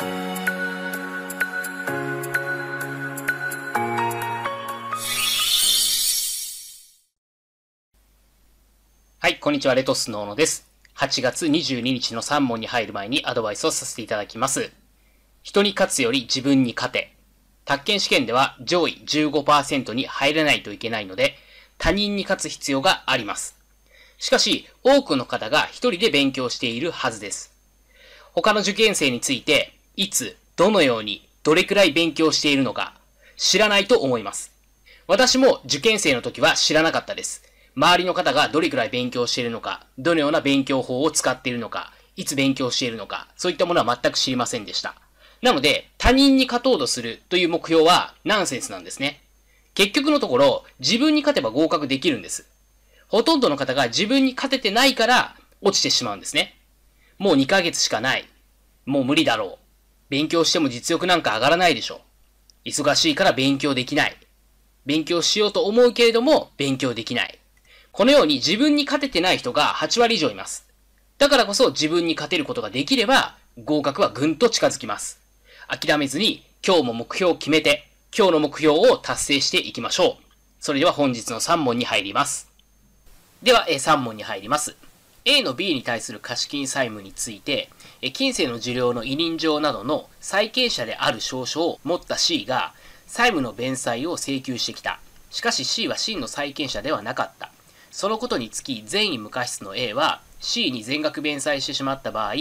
はい、こんにちは、レトスノーノです。8月22日の3問に入る前にアドバイスをさせていただきます。人に勝つより自分に勝て。宅建試験では上位15%に入れないといけないので、他人に勝つ必要があります。しかし、多くの方が一人で勉強しているはずです。他の受験生について、いつ、どのように、どれくらい勉強しているのか、知らないと思います。私も受験生の時は知らなかったです。周りの方がどれくらい勉強しているのか、どのような勉強法を使っているのか、いつ勉強しているのか、そういったものは全く知りませんでした。なので、他人に勝とうとするという目標はナンセンスなんですね。結局のところ、自分に勝てば合格できるんです。ほとんどの方が自分に勝ててないから落ちてしまうんですね。もう2ヶ月しかない。もう無理だろう。勉強しても実力なんか上がらないでしょ。忙しいから勉強できない。勉強しようと思うけれども、勉強できない。このように自分に勝ててない人が8割以上います。だからこそ自分に勝てることができれば、合格はぐんと近づきます。諦めずに、今日も目標を決めて、今日の目標を達成していきましょう。それでは本日の3問に入ります。では、3問に入ります。A の B に対する貸金債務について、近世の受領の委任状などの債権者である証書を持った C が、債務の弁済を請求してきた。しかし C は真の債権者ではなかった。そのことにつき、善意無過失の A は、C に全額弁済してしまった場合、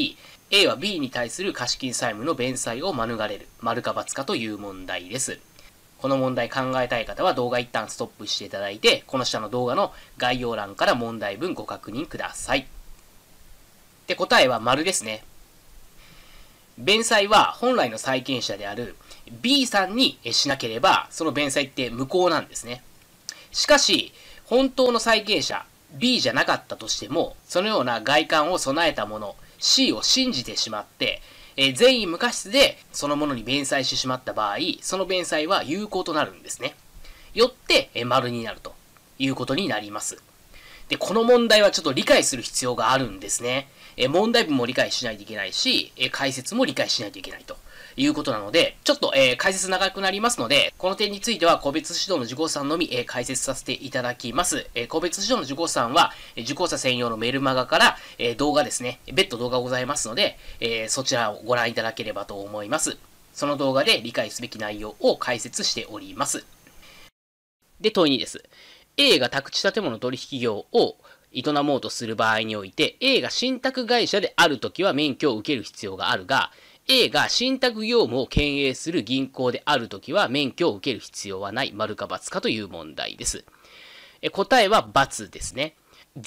A は B に対する貸金債務の弁済を免れる、丸か罰かという問題です。この問題考えたい方は動画一旦ストップしていただいて、この下の動画の概要欄から問題文ご確認ください。で、答えは丸ですね。弁済は本来の債権者である B さんにしなければ、その弁済って無効なんですね。しかし、本当の債権者 B じゃなかったとしても、そのような外観を備えたもの C を信じてしまって、え善意無過失でそのものに弁済してしまった場合、その弁済は有効となるんですね。よって、え丸になるということになります。で、この問題はちょっと理解する必要があるんですね。え問題文も理解しないといけないし、え解説も理解しないといけないということなので、ちょっと、え解説長くなりますので、この点については個別指導の受講者さんのみ、え解説させていただきます。え個別指導の受講さんは、え受講者専用のメルマガから、え動画ですね、別途動画ございますので、えそちらをご覧いただければと思います。その動画で理解すべき内容を解説しております。で、問い2です。A が宅地建物取引業を営もうとする場合において、A が信託会社であるときは免許を受ける必要があるが、A が信託業務を経営する銀行であるときは免許を受ける必要はない、丸か×かという問題です。え答えは×ですね。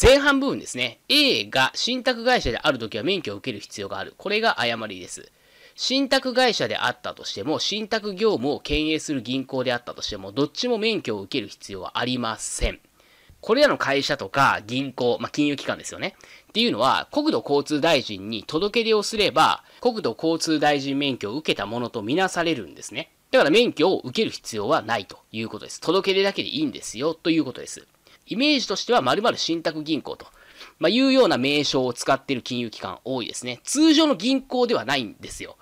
前半部分ですね。A が信託会社であるときは免許を受ける必要がある。これが誤りです。信託会社であったとしても、信託業務を経営する銀行であったとしても、どっちも免許を受ける必要はありません。これらの会社とか銀行、まあ、金融機関ですよね。っていうのは、国土交通大臣に届け出をすれば、国土交通大臣免許を受けたものとみなされるんですね。だから免許を受ける必要はないということです。届け出だけでいいんですよ、ということです。イメージとしては、まる信託銀行と、まあ、いうような名称を使っている金融機関多いですね。通常の銀行ではないんですよ。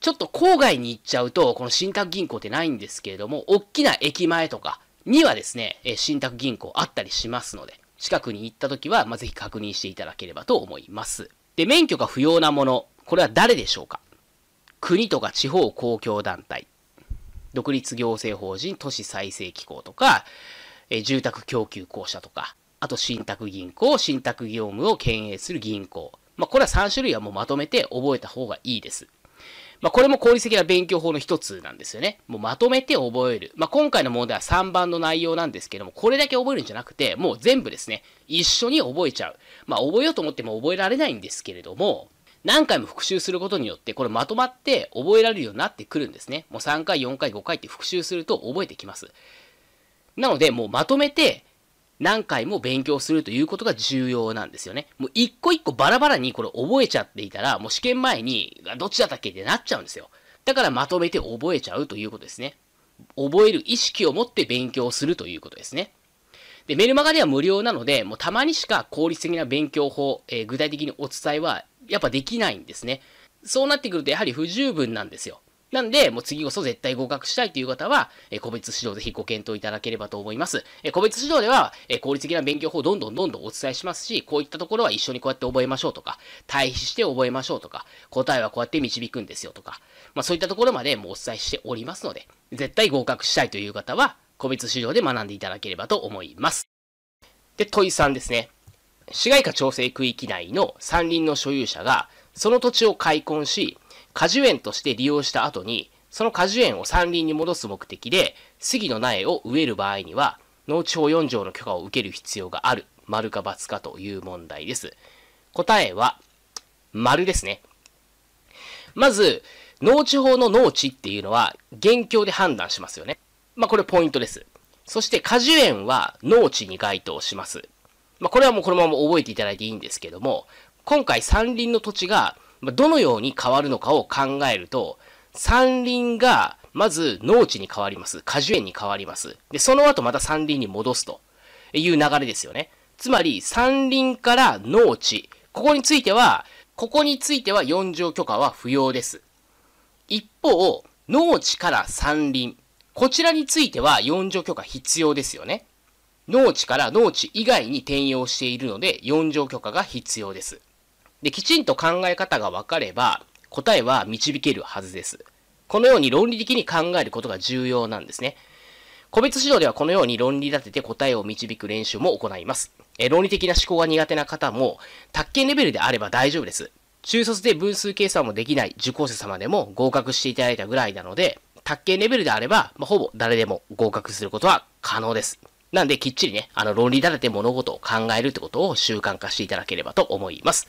ちょっと郊外に行っちゃうと、この信託銀行ってないんですけれども、大きな駅前とかにはですね、え信託銀行あったりしますので、近くに行った時は、まあ、ぜひ確認していただければと思います。で、免許が不要なもの、これは誰でしょうか国とか地方公共団体、独立行政法人都市再生機構とか、え住宅供給公社とか、あと信託銀行、信託業務を経営する銀行。まあ、これは3種類はもうまとめて覚えた方がいいです。まあ、これも効率的な勉強法の一つなんですよね。もうまとめて覚える。まあ、今回の問題は3番の内容なんですけども、これだけ覚えるんじゃなくて、もう全部ですね、一緒に覚えちゃう。まあ、覚えようと思っても覚えられないんですけれども、何回も復習することによって、これまとまって覚えられるようになってくるんですね。もう3回、4回、5回って復習すると覚えてきます。なので、もうまとめて、何回も勉強するということが重要なんですよね。もう一個一個バラバラにこれ覚えちゃっていたら、もう試験前に、どっちだったっけってなっちゃうんですよ。だからまとめて覚えちゃうということですね。覚える意識を持って勉強するということですね。で、メルマガでは無料なので、もうたまにしか効率的な勉強法、えー、具体的にお伝えは、やっぱできないんですね。そうなってくるとやはり不十分なんですよ。なんで、もう次こそ絶対合格したいという方は、え個別指導ぜひご検討いただければと思います。え個別指導では、え効率的な勉強法をどんどんどんどんお伝えしますし、こういったところは一緒にこうやって覚えましょうとか、対比して覚えましょうとか、答えはこうやって導くんですよとか、まあそういったところまでもうお伝えしておりますので、絶対合格したいという方は、個別指導で学んでいただければと思います。で、問い3ですね。市街化調整区域内の山林の所有者が、その土地を開墾し、果樹園として利用した後に、その果樹園を山林に戻す目的で、杉の苗を植える場合には、農地法4条の許可を受ける必要がある。丸か×かという問題です。答えは、丸ですね。まず、農地法の農地っていうのは、現況で判断しますよね。まあ、これポイントです。そして果樹園は農地に該当します。まあ、これはもうこのまま覚えていただいていいんですけども、今回山林の土地がどのように変わるのかを考えると、山林がまず農地に変わります。果樹園に変わります。で、その後また山林に戻すという流れですよね。つまり、山林から農地。ここについては、ここについては4条許可は不要です。一方、農地から山林。こちらについては4条許可必要ですよね。農地から農地以外に転用しているので4条許可が必要です。で、きちんと考え方が分かれば、答えは導けるはずです。このように論理的に考えることが重要なんですね。個別指導ではこのように論理立てて答えを導く練習も行います。え論理的な思考が苦手な方も、宅建レベルであれば大丈夫です。中卒で分数計算もできない受講生様でも合格していただいたぐらいなので、宅建レベルであれば、まあ、ほぼ誰でも合格することは可能です。なんできっちりね、あの論理立てて物事を考えるってことを習慣化していただければと思います。